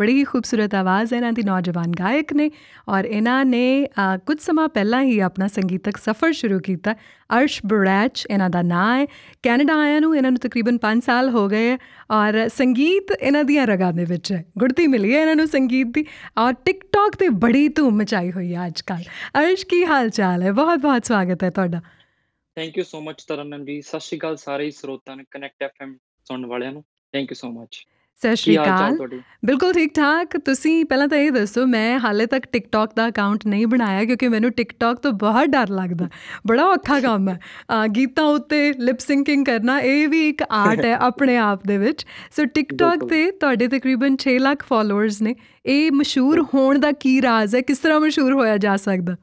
ਬੜੀ ਹੀ ਖੂਬਸੂਰਤ ਆਵਾਜ਼ ਹੈ ਇਹਨਾਂ ਦੀ ਨੌਜਵਾਨ ਗਾਇਕ ਨੇ ਔਰ ਇਹਨਾਂ ਨੇ ਕੁਝ ਸਮਾਂ ਪਹਿਲਾਂ ਹੀ ਆਪਣਾ ਸੰਗੀਤਕ ਸਫ਼ਰ ਸ਼ੁਰੂ ਕੀਤਾ ਅਰਸ਼ ਬਰੈਚ ਇਹਨਾਂ ਦਾ ਨਾਂ ਹੈ ਕੈਨੇਡਾ ਆਇਆ ਨੂੰ ਇਹਨਾਂ ਨੂੰ ਤਕਰੀਬਨ 5 ਸਾਲ ਹੋ ਗਏ ਔਰ ਸੰਗੀਤ ਇਹਨਾਂ ਦੀਆਂ ਰਗਾਂ ਦੇ ਵਿੱਚ ਹੈ ਗੁੜਤੀ ਮਿਲੀ ਹੈ ਇਹਨਾਂ ਨੂੰ ਸੰਗੀਤ ਦੀ ਔਰ ਟਿਕਟੌਕ ਤੇ ਬੜੀ ਧੂਮ ਮਚਾਈ ਹੋਈ ਹੈ ਅੱਜ ਕੱਲ ਅਰਸ਼ ਕੀ ਹਾਲ ਚਾਲ ਹੈ ਬਹੁਤ ਬਹੁਤ ਸਵਾਗਤ ਹੈ ਤੁਹਾਡਾ ਥੈਂਕ ਯੂ ਸੋ ਮੱਚ ਤਰਨਨ ਜੀ ਸਤਿ ਸ਼੍ਰੀ ਅਕਾਲ ਸਾਰੇ ਸਰੋਤਾਂ ਨੂੰ ਕਨੈਕਟ ਐਫਐਮ ਸੁਣਨ ਵਾਲਿਆਂ ਨੂੰ ਥੈਂਕ ਯੂ ਸੋ ਮੱਚ ਸਤਿ ਸ਼੍ਰੀ ਅਕਾਲ ਬਿਲਕੁਲ ਠੀਕ ਠਾਕ ਤੁਸੀਂ ਪਹਿਲਾਂ ਤਾਂ ਇਹ ਦੱਸੋ ਮੈਂ ਹਾਲੇ ਤੱਕ ਟਿਕਟੌਕ ਦਾ ਅਕਾਊਂਟ ਨਹੀਂ ਬਣਾਇਆ ਕਿਉਂਕਿ ਮੈਨੂੰ ਟਿਕਟੌਕ ਤੋਂ ਬਹੁਤ ਡਰ ਲੱਗਦਾ ਬੜਾ ਔਖਾ ਕੰਮ ਹੈ ਗੀਤਾਂ ਉੱਤੇ ਲਿਪ ਸਿੰਕਿੰਗ ਕਰਨਾ ਇਹ ਵੀ ਇੱਕ ਆਰਟ ਹੈ ਆਪਣੇ ਆਪ ਦੇ ਵਿੱਚ ਸੋ ਟਿਕਟੌਕ ਤੇ ਤੁਹਾਡੇ ਤਕਰੀਬਨ 6 ਲੱਖ ਫਾਲੋਅਰਸ ਨੇ ਇਹ ਮਸ਼ਹੂਰ ਹੋਣ ਦਾ ਕੀ ਰਾਜ਼ ਹੈ ਕਿਸ ਤਰ੍ਹਾਂ ਮਸ਼ਹੂਰ ਹੋਇਆ ਜਾ ਸਕਦਾ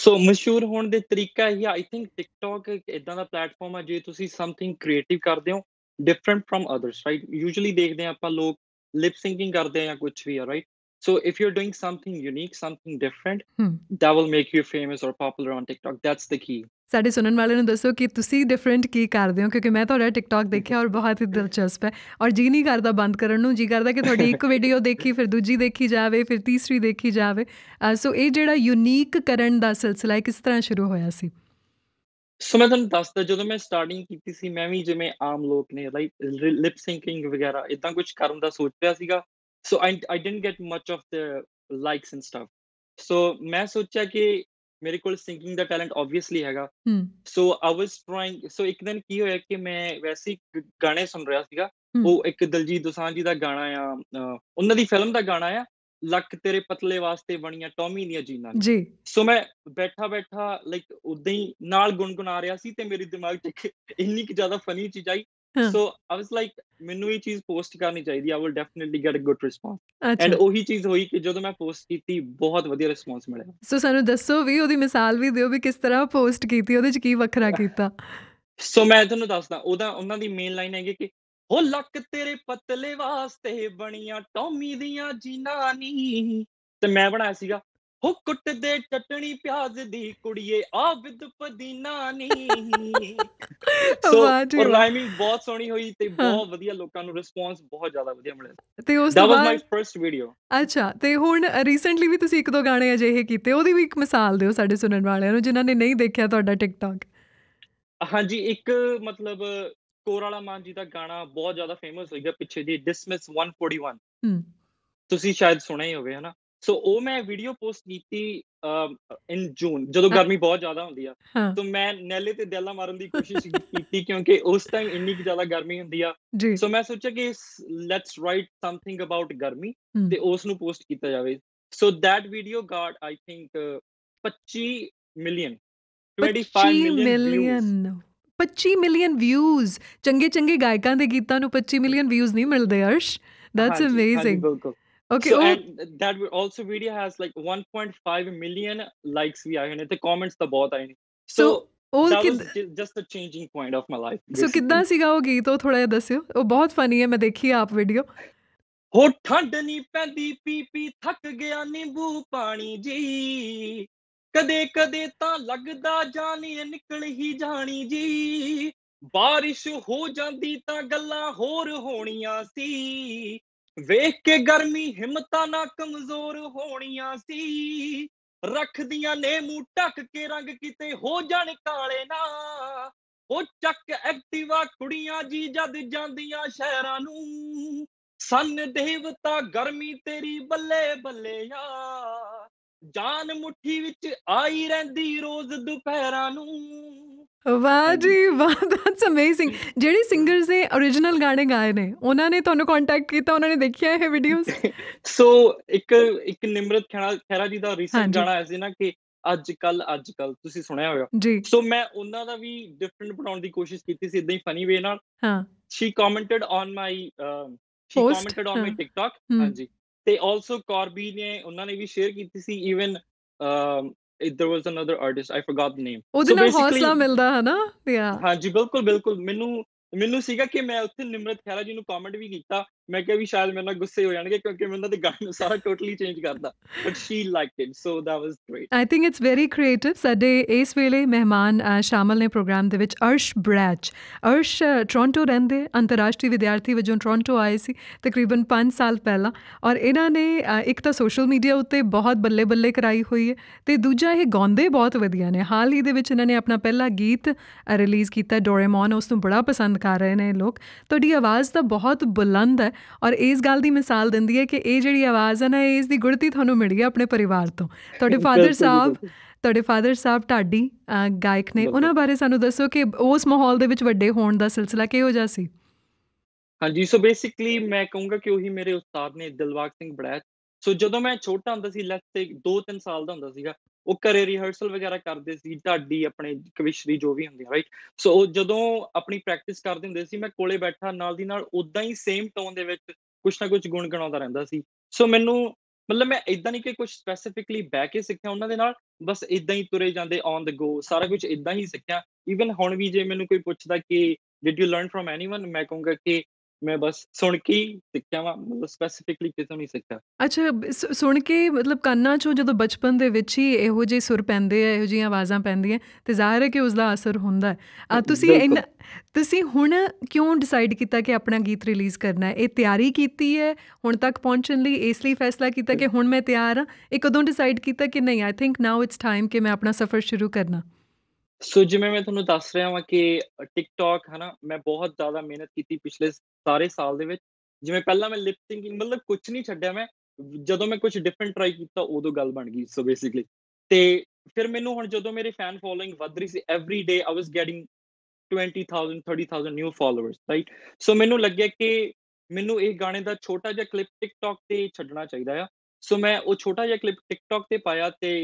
ਸੋ ਮਸ਼ਹੂਰ ਹੋਣ ਦੇ ਤਰੀਕਾ ਹੀ ਆਈ ਥਿੰਕ ਟਿਕਟੌਕ ਇੱਕ ਇਦਾਂ ਦਾ ਪਲੇਟਫਾਰਮ ਹੈ ਜੇ ਤੁਸੀਂ ਸਮਥਿੰਗ ਕ੍ਰੀਏਟਿਵ ਕਰਦੇ ਹੋ different from others right usually dekhde ਆ ਆਪਾਂ log lip syncing ਕਰਦੇ ਆ ya kuch bhi hai right so if you're doing something unique something different hmm. that will make you famous or popular on tiktok that's the key ਸਾਡੇ ਸੁਣਨ ਵਾਲਿਆਂ ਨੂੰ ਦੱਸੋ ਕਿ ਤੁਸੀਂ ਡਿਫਰੈਂਟ ਕੀ ਕਰਦੇ ਹੋ ਕਿਉਂਕਿ ਮੈਂ ਤੁਹਾਡਾ ਟਿਕਟੌਕ ਦੇਖਿਆ ਔਰ ਬਹੁਤ ਹੀ ਦਿਲਚਸਪ ਹੈ ਔਰ ਜੀ ਨਹੀਂ ਕਰਦਾ ਬੰਦ ਕਰਨ ਨੂੰ ਜੀ ਕਰਦਾ ਕਿ ਤੁਹਾਡੀ ਇੱਕ ਵੀਡੀਓ ਦੇਖੀ ਫਿਰ ਦੂਜੀ ਦੇਖੀ ਜਾਵੇ ਫਿਰ ਤੀਸਰੀ ਦੇਖੀ ਜਾਵੇ ਸੋ ਇਹ ਜਿਹੜਾ ਯੂਨੀਕ ਕਰਨ ਦਾ ਸਿਲਸਿਲਾ ਕਿਸ ਤਰ੍ਹਾਂ ਸ਼ੁਰੂ ਹੋਇਆ ਸੀ ਸੋ ਮੈਂ ਤੁਹਾਨੂੰ ਦੱਸਦਾ ਜਦੋਂ ਮੈਂ ਸਟਾਰਟਿੰਗ ਕੀਤੀ ਸੀ ਮੈਂ ਵੀ ਜਿਵੇਂ ਆਮ ਲੋਕ ਨੇ ਲਾਈਕ ਲਿਪ ਸਿੰਕਿੰਗ ਵਗੈਰਾ ਇਦਾਂ ਕੁਝ ਕਰਨ ਦਾ ਸੋਚ ਰਿਹਾ ਸੀਗਾ so I I didn't get much of the likes and stuff so ਮੈਂ ਸੋਚਿਆ ਕਿ ਮੇਰੇ ਕੋਲ ਸਿੰਕਿੰਗ ਦਾ ਟੈਲੈਂਟ ਆਬਵੀਅਸਲੀ ਹੈਗਾ ਸੋ ਆਈ ਵਾਸ ਟ੍ਰਾਈਂਗ ਸੋ ਇੱਕ ਦਿਨ ਕੀ ਹੋਇਆ ਕਿ ਮੈਂ ਵੈਸੇ ਗਾਣੇ ਸੁਣ ਰਿਹਾ ਸੀਗਾ ਉਹ ਇੱਕ ਦਲਜੀਤ ਦੋਸਾਂਝ ਜੀ ਦਾ ਗਾਣਾ ਆ ਉਹਨਾਂ ਦੀ ਫਿਲਮ ਦਾ ਗਾਣਾ ਆ ਲੱਕ ਤੇਰੇ ਪਤਲੇ ਵਾਸਤੇ ਬਣੀਆਂ ਟੌਮੀ ਦੀਆਂ ਜੀਨਾਂ ਜੀ ਸੋ ਮੈਂ ਬੈਠਾ ਬੈਠਾ ਲਾਈਕ ਉਦਾਂ ਹੀ ਨਾਲ ਗੁੰਗੁਣਾ ਰਿਹਾ ਸੀ ਤੇ ਮੇਰੇ ਦਿਮਾਗ 'ਚ ਇੰਨੀ ਕਿ ਜ਼ਿਆਦਾ ਫਨੀ ਚੀਜ਼ ਆਈ ਸੋ ਆਈ ਵਾਸ ਲਾਈਕ ਮੈਨੂੰ ਇਹ ਚੀਜ਼ ਪੋਸਟ ਕਰਨੀ ਚਾਹੀਦੀ ਆ will definitely get a good response and ਉਹੀ ਚੀਜ਼ ਹੋਈ ਕਿ ਜਦੋਂ ਮੈਂ ਪੋਸਟ ਕੀਤੀ ਬਹੁਤ ਵਧੀਆ ਰਿਸਪੌਂਸ ਮਿਲਿਆ ਸੋ ਸਾਨੂੰ ਦੱਸੋ ਵੀ ਉਹਦੀ ਮਿਸਾਲ ਵੀ ਦਿਓ ਵੀ ਕਿਸ ਤਰ੍ਹਾਂ ਪੋਸਟ ਕੀਤੀ ਉਹਦੇ 'ਚ ਕੀ ਵੱਖਰਾ ਕੀਤਾ ਸੋ ਮੈਂ ਤੁਹਾਨੂੰ ਦੱਸਦਾ ਉਹਦਾ ਉਹਨਾਂ ਦੀ ਮੇਨ ਲਾਈਨ ਹੈਗੀ ਕਿ ਉਹ ਲੱਕ ਤੇਰੇ ਪਤਲੇ ਵਾਸਤੇ ਬਣੀਆਂ ਟੌਮੀ ਦੀਆਂ ਜੀਨਾ ਨਹੀਂ ਤੇ ਮੈਂ ਬਣਾਇਆ ਸੀਗਾ ਹੋ ਕੁੱਟ ਦੇ ਚਟਣੀ ਪਿਆਜ਼ ਦੀ ਕੁੜੀਏ ਆ ਵਿਦ ਪਦੀਨਾ ਨਹੀਂ ਸੋ ਉਹ ਰਾਈਮਿੰਗ ਬਹੁਤ ਸੋਹਣੀ ਹੋਈ ਤੇ ਬਹੁਤ ਵਧੀਆ ਲੋਕਾਂ ਨੂੰ ਰਿਸਪੌਂਸ ਬਹੁਤ ਜ਼ਿਆਦਾ ਵਧੀਆ ਮਿਲਿਆ ਤੇ ਉਸ ਦਾ ਮਾਈ ਫਰਸਟ ਵੀਡੀਓ ਅੱਛਾ ਤੇ ਹੁਣ ਰੀਸੈਂਟਲੀ ਵੀ ਤੁਸੀਂ ਇੱਕ ਦੋ ਗਾਣੇ ਅਜਿਹੇ ਕੀਤੇ ਉਹਦੀ ਵੀ ਇੱਕ ਮਿਸਾਲ ਦਿਓ ਸਾਡੇ ਸੁਣਨ ਵਾਲਿਆਂ ਨੂੰ ਜਿਨ੍ਹਾਂ ਨੇ ਨਹੀਂ ਦੇਖਿਆ ਤੁਹਾਡਾ ਟਿਕਟੌਕ ਹਾਂਜੀ ਇੱਕ ਮਤਲਬ ਕੋਰਾਲਾ ਮਾਨ ਜੀ ਦਾ ਗਾਣਾ ਬਹੁਤ ਜ਼ਿਆਦਾ ਫੇਮਸ ਹੋ ਗਿਆ ਪਿੱਛੇ ਜੀ ਡਿਸਮਿਸ 141 ਹੂੰ ਤੁਸੀਂ ਸ਼ਾਇਦ ਸੁਣਿਆ ਹੀ ਹੋਵੇ ਹਨਾ ਸੋ ਉਹ ਮੈਂ ਵੀਡੀਓ ਪੋਸਟ ਕੀਤੀ ਇਨ ਜੂਨ ਜਦੋਂ ਗਰਮੀ ਬਹੁਤ ਜ਼ਿਆਦਾ ਹੁੰਦੀ ਆ ਤਾਂ ਮੈਂ ਨੈਲੇ ਤੇ ਡੈਲਾ ਮਾਰਨ ਦੀ ਕੋਸ਼ਿਸ਼ ਕੀਤੀ ਕਿਉਂਕਿ ਉਸ ਟਾਈਮ ਇੰਨੀ ਕਿ ਜ਼ਿਆਦਾ ਗਰਮੀ ਹੁੰਦੀ ਆ ਸੋ ਮੈਂ ਸੋਚਿਆ ਕਿ ਲੈਟਸ ਰਾਈਟ ਸਮਥਿੰਗ ਅਬਾਊਟ ਗਰਮੀ ਤੇ ਉਸ ਨੂੰ ਪੋਸਟ ਕੀਤਾ ਜਾਵੇ so that video got I think 25 million 25 million 25 million views ਚੰਗੇ ਚੰਗੇ ਗਾਇਕਾਂ ਦੇ ਗੀਤਾਂ ਨੂੰ 25 ਮਿਲੀਅਨ ਵਿਊਜ਼ ਨਹੀਂ ਮਿਲਦੇ Arsh that's amazing okay So, oh. ਵੀ that video video has 1.5 million likes ਵੀ ਆਏ ਨੇ ਤੇ ਕਮੈਂਟਸ ਤਾਂ ਬਹੁਤ ਆਏ ਨੇ. ਸੋ ਉਹ ਕਿ just a changing point of my life so ਕਿੱਦਾਂ ਸੀਗਾ ਉਹ ਗੀਤ ਉਹ ਥੋੜਾ ਜਿਹਾ ਦੱਸਿਓ ਉਹ ਬਹੁਤ ਫਨੀ ਹੈ ਮੈਂ ਦੇਖੀ ਆਪ ਵੀਡੀਓ ਹੋ ਠੰਡ ਨਹੀਂ ਪੈਂਦੀ ਪੀ ਪੀ ਥੱਕ ਗਿਆ ਨਿੰਬੂ ਪਾਣੀ ਜੀ ਕਦੇ ਕਦੇ ਤਾਂ ਲੱਗਦਾ ਜਾਨੀ ਨਿਕਲ ਹੀ ਜਾਣੀ ਜੀ ਬਾਰਿਸ਼ ਹੋ ਜਾਂਦੀ ਤਾਂ ਗੱਲਾਂ ਹੋਰ ਹੋਣੀਆਂ ਸੀ ਵੇਖ ਕੇ ਗਰਮੀ ਹਿੰਮਤਾਂ ਨਾ ਕਮਜ਼ੋਰ ਹੋਣੀਆਂ ਸੀ ਰੱਖਦੀਆਂ ਨੇ ਮੂੰਹ ਟੱਕ ਕੇ ਰੰਗ ਕਿਤੇ ਹੋ ਜਾਣ ਕਾਲੇ ਨਾ ਉਹ ਚੱਕ ਐਕਟਿਵਾ ਕੁੜੀਆਂ ਜੀ ਜਦ ਜਾਂਦੀਆਂ ਸ਼ਹਿਰਾਂ ਨੂੰ ਸੰਨ ਦੇਵਤਾ ਗਰਮੀ ਤੇਰੀ ਬੱਲੇ ਬੱਲੇ ਆ ਜਾਨ ਮੁਠੀ ਵਿੱਚ ਆਈ ਰਹਿੰਦੀ ਰੋਜ਼ ਦੁਪਹਿਰਾਂ ਨੂੰ ਵਾਹ ਜੀ ਵਾਹ ਦੈਟਸ ਅਮੇਜ਼ਿੰਗ ਜਿਹੜੇ ਸਿੰਗਰਸ ਨੇ origignal ਗਾਣੇ ਗਾਏ ਨੇ ਉਹਨਾਂ ਨੇ ਤੁਹਾਨੂੰ ਕੰਟੈਕਟ ਕੀਤਾ ਉਹਨਾਂ ਨੇ ਦੇਖਿਆ ਇਹ ਵੀਡੀਓਸ ਸੋ ਇੱਕ ਇੱਕ ਨਿਮਰਤ ਖੈਰਾ ਖੈਰਾ ਜੀ ਦਾ ਰੀਸੈਂਟ ਗਾਣਾ ਐਸੀ ਨਾ ਕਿ ਅੱਜ ਕੱਲ ਅੱਜ ਕੱਲ ਤੁਸੀਂ ਸੁਣਿਆ ਹੋਵੇਗਾ ਸੋ ਮੈਂ ਉਹਨਾਂ ਦਾ ਵੀ ਡਿਫਰੈਂਟ ਬਣਾਉਣ ਦੀ ਕੋਸ਼ਿਸ਼ ਕੀਤੀ ਸੀ ਇਦਾਂ ਹੀ ਫਨੀ ਵੇ ਨਾਲ ਹਾਂ she commented on my she commented on my TikTok ਹਾਂਜੀ ਤੇ ਆਲਸੋ ਕਾਰਬੀ ਨੇ ਉਹਨਾਂ ਨੇ ਵੀ ਸ਼ੇਅਰ ਕੀਤੀ ਸੀ even um, there was another artist I forgot the name ਉਹਦੇ ਨਾਲ ਹੌਸਲਾ ਮਿਲਦਾ ਹੈ ਨਾ ਯਾ ਹਾਂਜੀ ਬਿਲਕੁਲ ਬਿਲਕੁਲ ਮੈਨੂੰ ਮੈਨੂੰ ਸੀਗਾ ਕਿ ਮੈਂ ਉੱਥੇ ਨਿਮਰਤ ਖਹਿਰਾ ਜੀ ਨੂੰ ਕਮੈਂਟ ਵੀ ਕੀਤਾ ਮੈਂ ਕਿਹਾ ਵੀ ਸ਼ਾਇਦ ਮੇਰੇ ਨਾਲ ਗੁੱਸੇ ਹੋ ਜਾਣਗੇ ਕਿਉਂਕਿ ਮੈਂ ਉਹਨਾਂ ਦੇ ਗਾਣੇ ਨੂੰ ਸਾਰਾ ਟੋਟਲੀ ਚੇਂਜ ਕਰਦਾ but she liked it so that was great I think it's very creative ਸਾਡੇ ਇਸ ਵੇਲੇ ਮਹਿਮਾਨ ਸ਼ਾਮਲ ਨੇ ਪ੍ਰੋਗਰਾਮ ਦੇ ਵਿੱਚ ਅਰਸ਼ ਬ੍ਰੈਚ ਅਰਸ਼ ਟੋਰਾਂਟੋ ਰਹਿੰਦੇ ਅੰਤਰਰਾਸ਼ਟਰੀ ਵਿਦਿਆਰਥੀ ਵਜੋਂ ਟੋਰਾਂਟੋ ਆਏ ਸੀ ਤਕਰੀਬਨ 5 ਸਾਲ ਪਹਿਲਾਂ ਔਰ ਇਹਨਾਂ ਨੇ ਇੱਕ ਤਾਂ ਸੋਸ਼ਲ ਮੀਡੀਆ ਉੱਤੇ ਬਹੁਤ ਬੱਲੇ ਬੱਲੇ ਕਰਾਈ ਹੋਈ ਹੈ ਤੇ ਦੂਜਾ ਇਹ ਗਾਉਂਦੇ ਬਹੁਤ ਵਧੀਆ ਨੇ ਹਾਲ ਹੀ ਦੇ ਵਿੱਚ ਇਹਨਾਂ ਨੇ ਆਪਣਾ ਪਹਿਲਾ ਗੀਤ ਰਿਲੀਜ਼ ਕੀਤਾ ਡੋਰੇਮੋਨ ਉਸ ਨੂੰ ਬੜਾ ਪਸੰਦ ਕਰ ਰਹੇ ਨੇ ਲੋਕ ਤੁਹਾਡੀ ਆਵਾਜ਼ ਤਾਂ ਬਹੁਤ ਬੁਲੰਦ ਹੈ ਔਰ ਇਸ ਗੱਲ ਦੀ ਮਿਸਾਲ ਦਿੰਦੀ ਹੈ ਕਿ ਇਹ ਜਿਹੜੀ ਆਵਾਜ਼ ਹੈ ਨਾ ਇਸ ਦੀ ਗੁੜਤੀ ਤੁਹਾਨੂੰ ਮਿਲ ਗਈ ਆਪਣੇ ਪਰਿਵਾਰ ਤੋਂ ਤੁਹਾਡੇ ਫਾਦਰ ਸਾਹਿਬ ਤੁਹਾਡੇ ਫਾਦਰ ਸਾਹਿਬ ਢਾਡੀ ਗਾਇਕ ਨੇ ਉਹਨਾਂ ਬਾਰੇ ਸਾਨੂੰ ਦੱਸੋ ਕਿ ਉਸ ਮਾਹੌਲ ਦੇ ਵਿੱਚ ਵੱਡੇ ਹੋਣ ਦਾ ਸਿਲਸਿਲਾ ਕਿਹੋ ਜਿਹਾ ਸੀ ਹਾਂਜੀ ਸੋ ਬੇਸਿਕਲੀ ਮੈਂ ਕਹੂੰਗਾ ਕਿ ਉਹੀ ਮੇਰੇ ਉਸਤਾਦ ਨੇ ਦਿਲਵਾਗ ਸਿੰਘ ਬੜਾ ਸੋ ਜਦੋਂ ਮੈਂ ਛੋਟਾ ਹੁੰਦਾ ਸੀ ਲੈਟਸ ਸੇ 2-3 ਸਾਲ ਦਾ ਹੁੰਦਾ ਸੀਗਾ ਉਹ ਘਰੇ ਰਿਹਰਸਲ ਵਗੈਰਾ ਕਰਦੇ ਸੀ ਢਾਡੀ ਆਪਣੇ ਕਵਿਸ਼ਰੀ ਜੋ ਵੀ ਹੁੰਦੀ ਹੈ ਰਾਈਟ ਸੋ ਜਦੋਂ ਆਪਣੀ ਪ੍ਰੈਕਟਿਸ ਕਰਦੇ ਹੁੰਦੇ ਸੀ ਮੈਂ ਕੋਲੇ ਬੈਠਾ ਨਾਲ ਦੀ ਨਾਲ ਉਦਾਂ ਹੀ ਸੇਮ ਟੋਨ ਦੇ ਵਿੱਚ ਕੁਝ ਨਾ ਕੁਝ ਗੁਣ ਗਣਾਉਂਦਾ ਰਹਿੰਦਾ ਸੀ ਸੋ ਮੈਨੂੰ ਮਤਲਬ ਮੈਂ ਇਦਾਂ ਨਹੀਂ ਕਿ ਕੁਝ ਸਪੈਸੀਫਿਕਲੀ ਬੈ ਕੇ ਸਿੱਖਿਆ ਉਹਨਾਂ ਦੇ ਨਾਲ ਬਸ ਇਦਾਂ ਹੀ ਤੁਰੇ ਜਾਂਦੇ ਔਨ ਦ ਗੋ ਸਾਰਾ ਕੁਝ ਇਦਾਂ ਹੀ ਸਿੱਖਿਆ ਈਵਨ ਹੁਣ ਵੀ ਜੇ ਮੈਨੂੰ ਕੋਈ ਪੁੱਛਦਾ ਕਿ did you learn from anyone ਮੈਂ ਕਹੂੰਗਾ ਕਿ ਮੈਂ ਬਸ ਸੁਣ ਕੇ ਸਿੱਖਿਆ ਵਾ ਮਤਲਬ ਸਪੈਸੀਫਿਕਲੀ ਕਿਸੇ ਨਹੀਂ ਸਿੱਖਿਆ ਅੱਛਾ ਸੁਣ ਕੇ ਮਤਲਬ ਕੰਨਾਂ 'ਚੋਂ ਜਦੋਂ ਬਚਪਨ ਦੇ ਵਿੱਚ ਹੀ ਇਹੋ ਜਿਹੇ ਸੁਰ ਪੈਂਦੇ ਆ ਇਹੋ ਜਿਹੀਆਂ ਆਵਾਜ਼ਾਂ ਪੈਂਦੀਆਂ ਤੇ ਜ਼ਾਹਿਰ ਹੈ ਕਿ ਉਸ ਦਾ ਅਸਰ ਹੁੰਦਾ ਹੈ ਆ ਤੁਸੀਂ ਤੁਸੀਂ ਹੁਣ ਕਿਉਂ ਡਿਸਾਈਡ ਕੀਤਾ ਕਿ ਆਪਣਾ ਗੀਤ ਰਿਲੀਜ਼ ਕਰਨਾ ਹੈ ਇਹ ਤਿਆਰੀ ਕੀਤੀ ਹੈ ਹੁਣ ਤੱਕ ਪਹੁੰਚਣ ਲਈ ਇਸ ਲਈ ਫੈਸਲਾ ਕੀਤਾ ਕਿ ਹੁਣ ਮੈਂ ਤਿਆਰ ਹਾਂ ਇਹ ਕਦੋਂ ਡਿਸਾਈਡ ਕੀਤਾ ਕਿ ਨਹੀਂ I think now it's time ਕਿ ਮੈਂ ਆਪਣਾ ਸਫ਼ਰ ਸ਼ੁਰੂ ਕਰਨਾ ਸੋ ਜਿਵੇਂ ਮੈਂ ਤੁਹਾਨੂੰ ਦੱਸ ਰਿਹਾ ਹਾਂ ਕਿ ਟਿਕਟੌਕ ਹੈ ਨਾ ਮੈਂ ਬਹੁਤ ਜ਼ਿਆਦਾ ਮਿਹਨਤ ਕੀਤੀ ਪਿਛਲੇ ਸਾਰੇ ਸਾਲ ਦੇ ਵਿੱਚ ਜਿਵੇਂ ਪਹਿਲਾਂ ਮੈਂ ਲਿਪ ਸਿੰਕਿੰਗ ਮਤਲਬ ਕੁਝ ਨਹੀਂ ਛੱਡਿਆ ਮੈਂ ਜਦੋਂ ਮੈਂ ਕੁਝ ਡਿਫਰੈਂਟ ਟਰਾਈ ਕੀਤਾ ਉਦੋਂ ਗੱਲ ਬਣ ਗਈ ਸੋ ਬੇਸਿਕਲੀ ਤੇ ਫਿਰ ਮੈਨੂੰ ਹੁਣ ਜਦੋਂ ਮੇਰੇ ਫੈਨ ਫੋਲੋਇੰਗ ਵੱਧ ਰਹੀ ਸੀ every day I was getting 20000 30000 new followers right so ਮੈਨੂੰ ਲੱਗਿਆ ਕਿ ਮੈਨੂੰ ਇਹ ਗਾਣੇ ਦਾ ਛੋਟਾ ਜਿਹਾ ਕਲਿੱਪ ਟਿਕਟੌਕ ਤੇ ਛੱਡਣਾ ਚਾਹੀਦਾ ਆ ਸੋ ਮੈਂ ਉਹ ਛੋਟਾ ਜਿਹਾ ਕਲਿੱਪ ਟਿਕਟੌਕ ਤੇ ਪਾਇਆ ਤੇ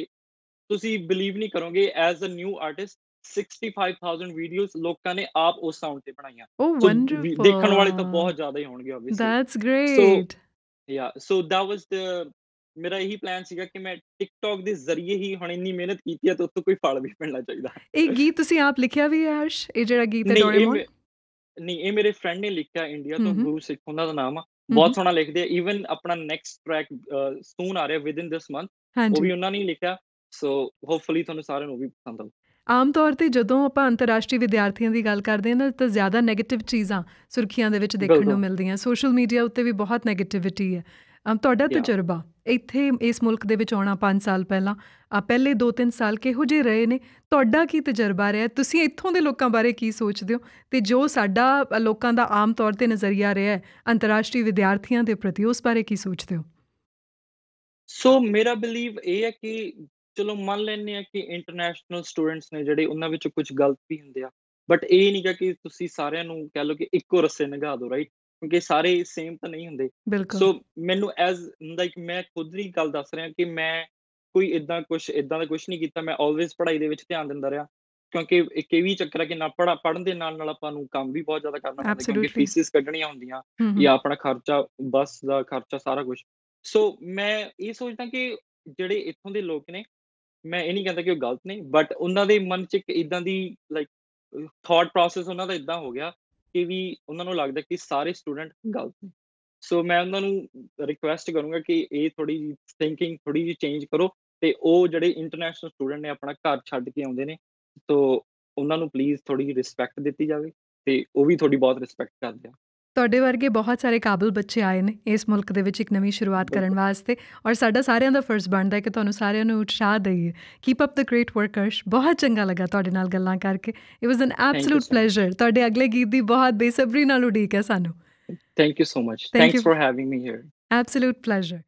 ਤੁਸੀਂ ਬਲੀਵ ਨਹੀਂ ਕਰੋਗੇ as a new artist 65000 videos ਲੋਕਾਂ ਨੇ ਆਪ ਉਸ ਸਾਊਂਡ ਤੇ ਬਣਾਈਆਂ oh, ਦੇਖਣ ਵਾਲੇ ਤਾਂ ਬਹੁਤ ਜ਼ਿਆਦਾ ਹੀ ਹੋਣਗੇ ਆਬਵੀਅਸਲੀ ਦੈਟਸ ਗ੍ਰੇਟ ਯਾ ਸੋ ਦੈਟ ਵਾਸ ਦ ਮੇਰਾ ਇਹੀ ਪਲਾਨ ਸੀਗਾ ਕਿ ਮੈਂ ਟਿਕਟੌਕ ਦੇ ਜ਼ਰੀਏ ਹੀ ਹੁਣ ਇੰਨੀ ਮਿਹਨਤ ਕੀਤੀ ਹੈ ਤਾਂ ਤੋਂ ਕੋਈ ਫਲ ਵੀ ਮਿਲਣਾ ਚਾਹੀਦਾ ਇਹ ਗੀਤ ਤੁਸੀਂ ਆਪ ਲਿਖਿਆ ਵੀ ਹੈ ਅਰਸ਼ ਇਹ ਜਿਹੜਾ ਗੀਤ ਹੈ ਡੋਰੇਮੋਨ ਨਹੀਂ ਇਹ ਮੇਰੇ ਫਰੈਂਡ ਨੇ ਲਿਖਿਆ ਇੰਡੀਆ ਤੋਂ ਗੁਰੂ ਸਿੱਖ ਉਹਨਾਂ ਦਾ ਨਾਮ ਆ ਬਹੁਤ ਸੋਹਣਾ ਲਿਖਦੇ ਆ ਇਵਨ ਆਪਣਾ ਨੈਕਸਟ ਟਰੈਕ ਸੂਨ ਆ ਰਿਹਾ ਵਿਦਿਨ ਦਿਸ ਮੰਥ ਉਹ ਵੀ ਉਹਨਾਂ ਨੇ ਲਿਖਿਆ ਸੋ ਹੋਪਫੁਲੀ ਤੁਹਾਨੂੰ ਸਾਰਿਆਂ ਨੂੰ ਵੀ ਪਸੰਦ ਆਊ ਆਮ ਤੌਰ ਤੇ ਜਦੋਂ ਆਪਾਂ ਅੰਤਰਰਾਸ਼ਟਰੀ ਵਿਦਿਆਰਥੀਆਂ ਦੀ ਗੱਲ ਕਰਦੇ ਹਾਂ ਨਾ ਤਾਂ ਜ਼ਿਆਦਾ 네ਗੇਟਿਵ ਚੀਜ਼ਾਂ ਸੁਰਖੀਆਂ ਦੇ ਵਿੱਚ ਦੇਖਣ ਨੂੰ ਮਿਲਦੀਆਂ ਸੋਸ਼ਲ ਮੀਡੀਆ ਉੱਤੇ ਵੀ ਬਹੁਤ 네ਗੇਟਿਵਿਟੀ ਹੈ ਤੁਹਾਡਾ ਤਜਰਬਾ ਇੱਥੇ ਇਸ ਮੁਲਕ ਦੇ ਵਿੱਚ ਆਉਣਾ 5 ਸਾਲ ਪਹਿਲਾਂ ਆ ਪਹਿਲੇ 2-3 ਸਾਲ ਕਿਹੋ ਜਿਹੇ ਰਹੇ ਨੇ ਤੁਹਾਡਾ ਕੀ ਤਜਰਬਾ ਰਿਹਾ ਤੁਸੀਂ ਇੱਥੋਂ ਦੇ ਲੋਕਾਂ ਬਾਰੇ ਕੀ ਸੋਚਦੇ ਹੋ ਤੇ ਜੋ ਸਾਡਾ ਲੋਕਾਂ ਦਾ ਆਮ ਤੌਰ ਤੇ ਨਜ਼ਰੀਆ ਰਿਹਾ ਹੈ ਅੰਤਰਰਾਸ਼ਟਰੀ ਵਿਦਿਆਰਥੀਆਂ ਦੇ ਪ੍ਰਤੀ ਉਸ ਬਾਰੇ ਕੀ ਸੋਚਦੇ ਹੋ ਸੋ ਮੇਰਾ ਬਲੀਵ ਇਹ ਹੈ ਕਿ ਚਲੋ ਮੰਨ ਲੈਂਦੇ ਆ ਕਿ ਇੰਟਰਨੈਸ਼ਨਲ ਸਟੂਡੈਂਟਸ ਨੇ ਜਿਹੜੇ ਉਹਨਾਂ ਵਿੱਚ ਕੁਝ ਗਲਤ ਵੀ ਹੁੰਦੇ ਆ ਬਟ ਇਹ ਨਹੀਂ ਕਿ ਤੁਸੀਂ ਸਾਰਿਆਂ ਨੂੰ ਕਹਿ ਲਓ ਕਿ ਇੱਕੋ ਰਸੇ ਨਗਾ ਦਿਓ ਰਾਈਟ ਕਿਉਂਕਿ ਸਾਰੇ ਸੇਮ ਤਾਂ ਨਹੀਂ ਹੁੰਦੇ ਸੋ ਮੈਨੂੰ ਐਜ਼ ਕਿ ਮੈਂ ਖੁਦ ਨਹੀਂ ਗੱਲ ਦੱਸ ਰਿਹਾ ਕਿ ਮੈਂ ਕੋਈ ਇਦਾਂ ਕੁਝ ਇਦਾਂ ਦਾ ਕੁਝ ਨਹੀਂ ਕੀਤਾ ਮੈਂ ਆਲਵੇਸ ਪੜ੍ਹਾਈ ਦੇ ਵਿੱਚ ਧਿਆਨ ਦਿੰਦਾ ਰਿਹਾ ਕਿਉਂਕਿ ਇੱਕ ਇਹ ਵੀ ਚੱਕਰ ਹੈ ਕਿ ਨਾ ਪੜਾ ਪੜਨ ਦੇ ਨਾਲ ਨਾਲ ਆਪਾਂ ਨੂੰ ਕੰਮ ਵੀ ਬਹੁਤ ਜ਼ਿਆਦਾ ਕਰਨਾ ਪੈਂਦਾ ਕਿਉਂਕਿ ਫੀਸਿਸ ਕੱਢਣੀਆਂ ਹੁੰਦੀਆਂ ਜਾਂ ਆਪਣਾ ਖਰਚਾ ਬੱਸ ਦਾ ਖਰਚਾ ਸਾਰਾ ਕੁਝ ਸੋ ਮੈਂ ਇਹ ਸੋਚਦਾ ਕਿ ਜਿਹੜੇ ਇੱਥੋਂ ਦੇ ਲੋਕ ਨੇ ਮੈਂ ਇਹ ਨਹੀਂ ਕਹਿੰਦਾ ਕਿ ਉਹ ਗਲਤ ਨੇ ਬਟ ਉਹਨਾਂ ਦੇ ਮਨ 'ਚ ਇੱਕ ਇਦਾਂ ਦੀ ਲਾਈਕ ਥਾਟ ਪ੍ਰੋਸੈਸ ਉਹਨਾਂ ਦਾ ਇਦਾਂ ਹੋ ਗਿਆ ਕਿ ਵੀ ਉਹਨਾਂ ਨੂੰ ਲੱਗਦਾ ਕਿ ਸਾਰੇ ਸਟੂਡੈਂਟ ਗਲਤ ਨੇ ਸੋ ਮੈਂ ਉਹਨਾਂ ਨੂੰ ਰਿਕੁਐਸਟ ਕਰੂੰਗਾ ਕਿ ਇਹ ਥੋੜੀ ਜੀ ਥਿੰਕਿੰਗ ਥੋੜੀ ਜੀ ਚੇਂਜ ਕਰੋ ਤੇ ਉਹ ਜਿਹੜੇ ਇੰਟਰਨੈਸ਼ਨਲ ਸਟੂਡੈਂਟ ਨੇ ਆਪਣਾ ਘਰ ਛੱਡ ਕੇ ਆਉਂਦੇ ਨੇ ਸੋ ਉਹਨਾਂ ਨੂੰ ਪਲੀਜ਼ ਥੋੜੀ ਰਿਸਪੈਕਟ ਦਿੱਤੀ ਜਾਵੇ ਤੇ ਉਹ ਵੀ ਥੋੜੀ ਬਹੁਤ ਰਿਸਪੈਕਟ ਕਰਦੇ ਆ ਤੁਹਾਡੇ ਵਰਗੇ ਬਹੁਤ ਸਾਰੇ ਕਾਬਿਲ ਬੱਚੇ ਆਏ ਨੇ ਇਸ ਮੁਲਕ ਦੇ ਵਿੱਚ ਇੱਕ ਨਵੀਂ ਸ਼ੁਰੂਆਤ ਕਰਨ ਵਾਸਤੇ ਔਰ ਸਾਡਾ ਸਾਰਿਆਂ ਦਾ ਫਰਜ਼ ਬਣਦਾ ਹੈ ਕਿ ਤੁਹਾਨੂੰ ਸਾਰਿਆਂ ਨੂੰ ਉਤਸ਼ਾਹ ਦਈਏ keep up the great workers ਬਹੁਤ ਚੰਗਾ ਲੱਗਾ ਤੁਹਾਡੇ ਨਾਲ ਗੱਲਾਂ ਕਰਕੇ it was an absolute pleasure ਤੁਹਾਡੇ ਅਗਲੇ ਗੀਤ ਦੀ ਬਹੁਤ ਬੇਸਬਰੀ ਨਾਲ ਉਡੀਕ ਹੈ ਸਾਨੂੰ thank you so much thanks for having me here absolute pleasure